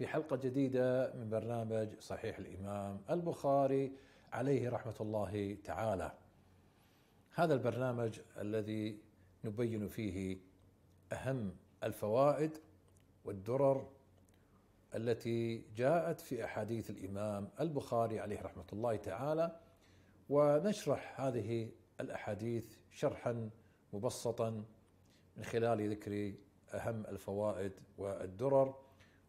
في حلقه جديده من برنامج صحيح الامام البخاري عليه رحمه الله تعالى. هذا البرنامج الذي نبين فيه اهم الفوائد والدرر التي جاءت في احاديث الامام البخاري عليه رحمه الله تعالى ونشرح هذه الاحاديث شرحا مبسطا من خلال ذكر اهم الفوائد والدرر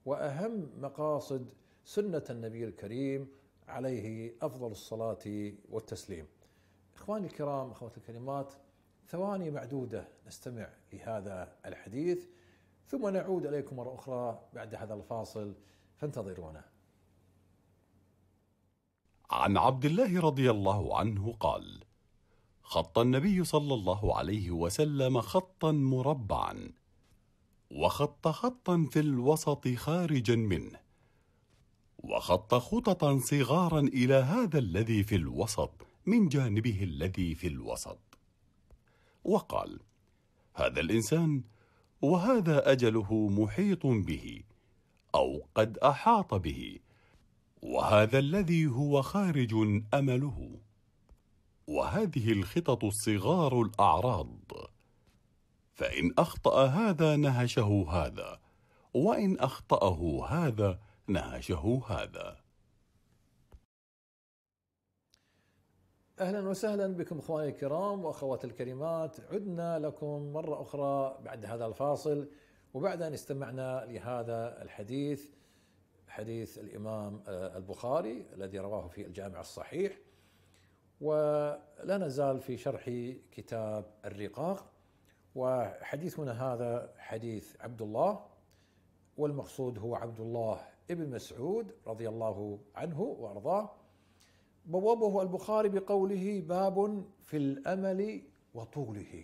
واهم مقاصد سنه النبي الكريم عليه افضل الصلاه والتسليم. اخواني الكرام اخواتي الكريمات ثواني معدوده نستمع لهذا الحديث ثم نعود اليكم مره اخرى بعد هذا الفاصل فانتظرونا. عن عبد الله رضي الله عنه قال: خط النبي صلى الله عليه وسلم خطا مربعا وخط خطا في الوسط خارجا منه وخط خططا صغارا الى هذا الذي في الوسط من جانبه الذي في الوسط وقال هذا الانسان وهذا اجله محيط به او قد احاط به وهذا الذي هو خارج امله وهذه الخطط الصغار الاعراض فإن أخطأ هذا نهشه هذا وإن أخطأه هذا نهشه هذا اهلا وسهلا بكم اخواني الكرام واخواتي الكريمات عدنا لكم مره اخرى بعد هذا الفاصل وبعد ان استمعنا لهذا الحديث حديث الامام آه، البخاري الذي رواه في الجامع الصحيح ولا نزال في شرح كتاب الرقاق وحديثنا هذا حديث عبد الله والمقصود هو عبد الله ابن مسعود رضي الله عنه وارضاه بوابه البخاري بقوله باب في الامل وطوله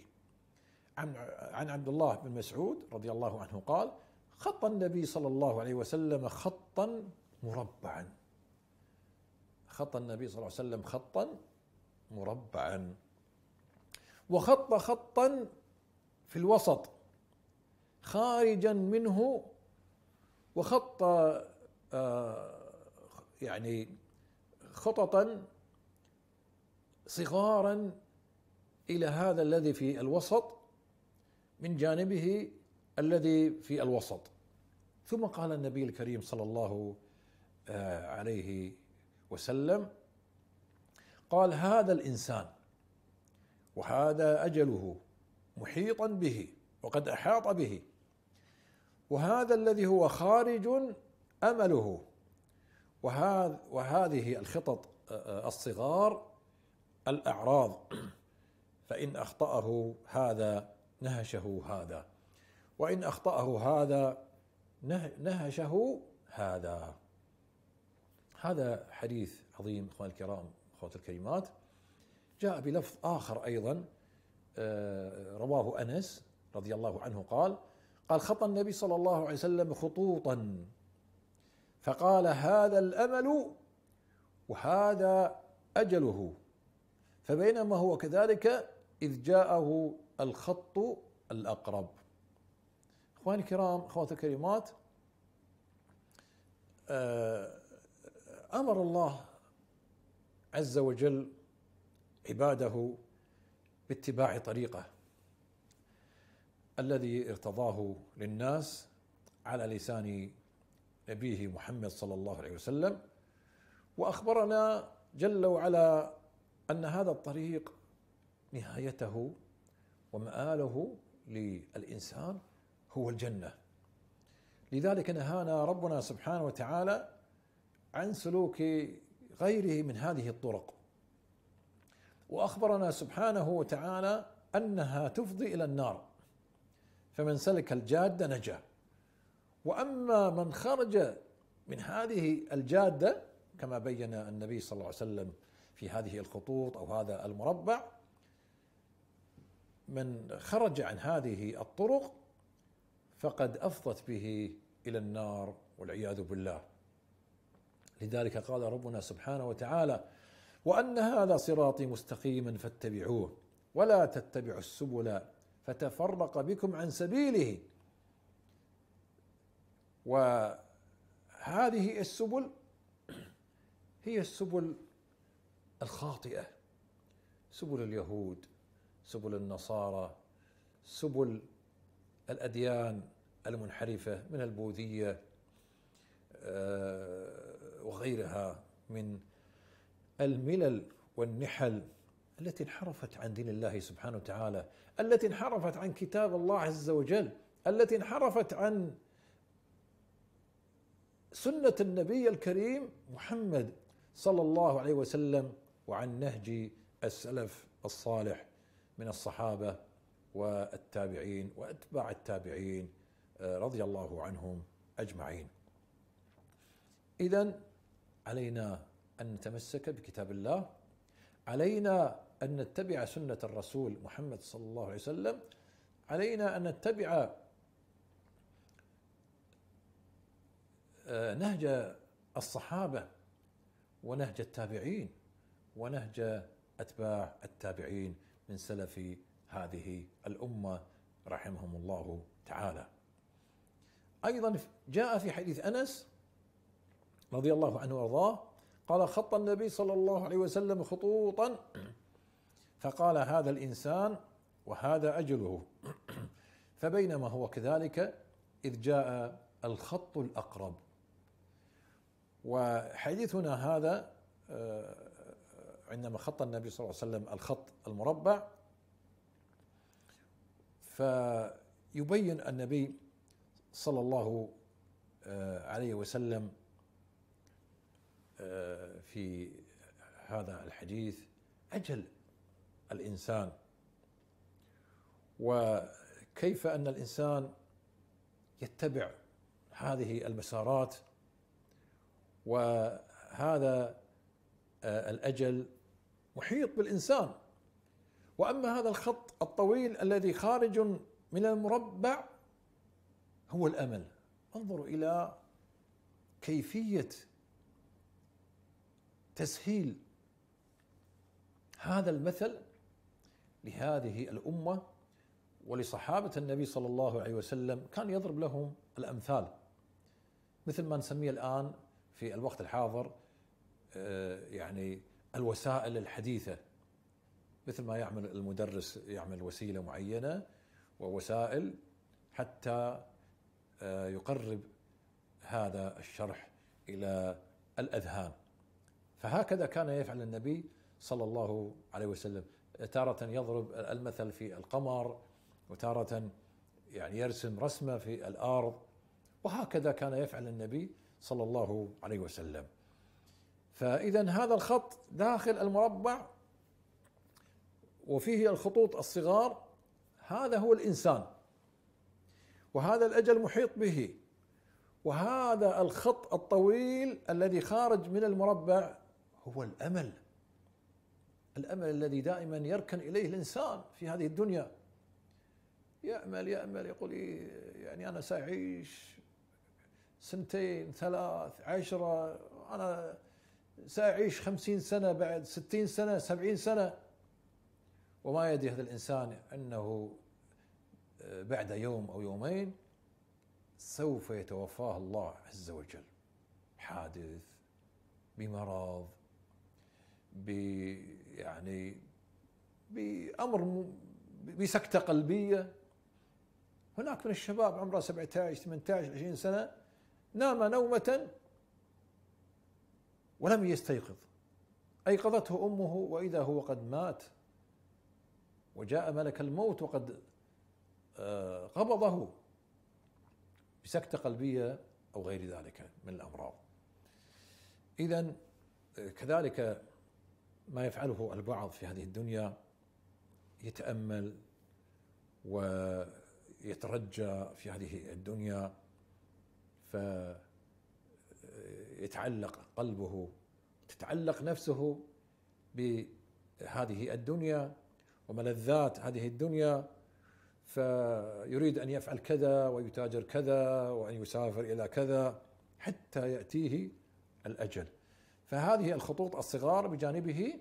عن عن عبد الله بن مسعود رضي الله عنه قال خط النبي صلى الله عليه وسلم خطا مربعا خط النبي صلى الله عليه وسلم خطا مربعا وخط خطا في الوسط خارجا منه وخط آه، يعني خططا صغارا الى هذا الذي في الوسط من جانبه الذي في الوسط ثم قال النبي الكريم صلى الله آه، عليه وسلم قال هذا الانسان وهذا اجله محيطا به وقد احاط به وهذا الذي هو خارج امله وهذ وهذه الخطط آه، الصغار الاعراض فان اخطاه هذا نهشه هذا وان اخطاه هذا نهشه هذا هذا حديث عظيم اخواني الكرام اخواتي الكريمات جاء بلفظ اخر ايضا آه، رواه انس رضي الله عنه قال قال خط النبي صلى الله عليه وسلم خطوطا فقال هذا الامل وهذا اجله فبينما هو كذلك اذ جاءه الخط الاقرب اخواني الكرام اخواتي الكريمات آه، آه، امر الله عز وجل عباده باتباع طريقه الذي ارتضاه للناس على لسان نبيه محمد صلى الله عليه وسلم واخبرنا جل وعلا ان هذا الطريق نهايته ومآله للانسان هو الجنه لذلك نهانا ربنا سبحانه وتعالى عن سلوك غيره من هذه الطرق واخبرنا سبحانه وتعالى انها تفضي الى النار فمن سلك الجاده نجا واما من خرج من هذه الجاده كما بين النبي صلى الله عليه وسلم في هذه الخطوط او هذا المربع من خرج عن هذه الطرق فقد افضت به الى النار والعياذ بالله لذلك قال ربنا سبحانه وتعالى وان هذا صراطي مستقيما فاتبعوه ولا تتبعوا السبل فتفرق بكم عن سبيله وهذه السبل هي السبل الخاطئه سبل اليهود سبل النصارى سبل الاديان المنحرفه من البوذيه آه، وغيرها من الملل والنحل التي انحرفت عن دين الله سبحانه وتعالى التي انحرفت عن كتاب الله عز وجل التي انحرفت عن سنة النبي الكريم محمد صلى الله عليه وسلم وعن نهج السلف الصالح من الصحابة والتابعين وأتباع التابعين آه، رضي الله عنهم أجمعين إذا علينا ان نتمسك بكتاب الله علينا ان نتبع سنه الرسول محمد صلى الله عليه وسلم علينا ان نتبع آه، نهج الصحابه ونهج التابعين ونهج اتباع التابعين من سلف هذه الامه رحمهم الله تعالى. ايضا جاء في حديث انس رضي الله عنه وارضاه قال خط النبي صلى الله عليه وسلم خطوطا فقال هذا الانسان وهذا اجله فبينما هو كذلك اذ جاء الخط الاقرب وحديثنا هذا آه، عندما خط النبي صلى الله عليه وسلم الخط المربع فيبين النبي صلى الله آه، عليه وسلم آه، في هذا الحديث أجل الإنسان وكيف أن الإنسان يتبع هذه المسارات وهذا آه، الأجل محيط بالإنسان وأما هذا الخط الطويل الذي خارج من المربع هو الأمل انظروا إلى كيفية تسهيل هذا المثل لهذه الامه ولصحابه النبي صلى الله عليه وسلم كان يضرب لهم الامثال مثل ما نسميه الان في الوقت الحاضر آه، يعني الوسائل الحديثه مثل ما يعمل المدرس يعمل وسيله معينه ووسائل حتى آه، يقرب هذا الشرح الى الاذهان فهكذا كان يفعل النبي صلى الله عليه وسلم تارة يضرب المثل في القمر وتارة يعني يرسم رسمة في الأرض وهكذا كان يفعل النبي صلى الله عليه وسلم فإذا هذا الخط داخل المربع وفيه الخطوط الصغار هذا هو الإنسان وهذا الأجل محيط به وهذا الخط الطويل الذي خارج من المربع هو الامل الامل الذي دائما يركن اليه الانسان في هذه الدنيا يامل يامل يقول إيه، يعني انا ساعيش سنتين ثلاث عشرة أنا سأعيش خمسين سنة بعد ستين سنة سبعين سنة وما يدري هذا الإنسان أنه آه، بعد يوم أو يومين سوف يتوفاه الله عز وجل حادث بمرض ب يعني بامر بسكته قلبيه هناك من الشباب عمره 17 18 20 سنه نام نومه ولم يستيقظ ايقظته امه واذا هو قد مات وجاء ملك الموت وقد آه، قبضه بسكته قلبيه او غير ذلك من الامراض اذا آه، كذلك ما يفعله البعض في هذه الدنيا يتامل ويترجى في هذه الدنيا فيتعلق قلبه تتعلق نفسه بهذه الدنيا وملذات هذه الدنيا فيريد ان يفعل كذا ويتاجر كذا وان يسافر الى كذا حتى ياتيه الاجل فهذه الخطوط الصغار بجانبه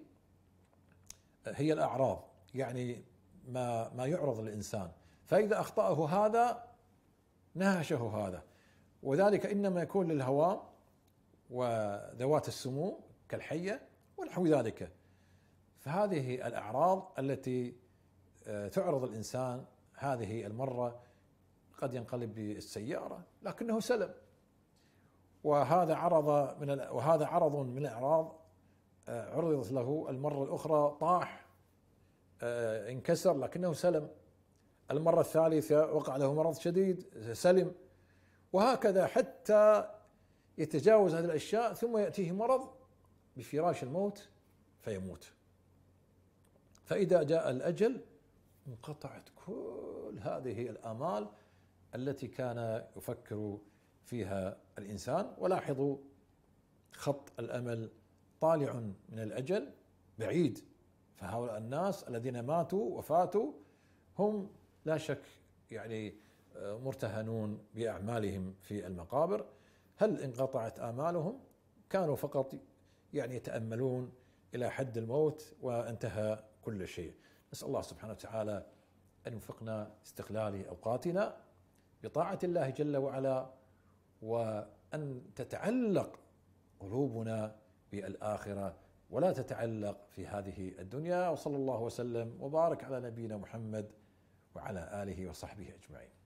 هي الاعراض يعني ما ما يعرض الانسان فاذا اخطاه هذا نهشه هذا وذلك انما يكون للهوام وذوات السمو كالحيه ونحو ذلك فهذه الاعراض التي آه، تعرض الانسان هذه المره قد ينقلب بالسياره لكنه سلم وهذا عرض من وهذا عرض من الاعراض آه، عرضت له المره الاخرى طاح آه، انكسر لكنه سلم المره الثالثه وقع له مرض شديد سلم وهكذا حتى يتجاوز هذه الاشياء ثم ياتيه مرض بفراش الموت فيموت فاذا جاء الاجل انقطعت كل هذه الامال التي كان يفكر فيها الانسان ولاحظوا خط الامل طالع من الاجل بعيد فهؤلاء الناس الذين ماتوا وفاتوا هم لا شك يعني آه، مرتهنون باعمالهم في المقابر هل انقطعت امالهم كانوا فقط يعني يتاملون الى حد الموت وانتهى كل شيء نسال الله سبحانه وتعالى ان يوفقنا استقلال اوقاتنا بطاعه الله جل وعلا وان تتعلق قلوبنا بالاخره ولا تتعلق في هذه الدنيا وصلى الله وسلم وبارك على نبينا محمد وعلى اله وصحبه اجمعين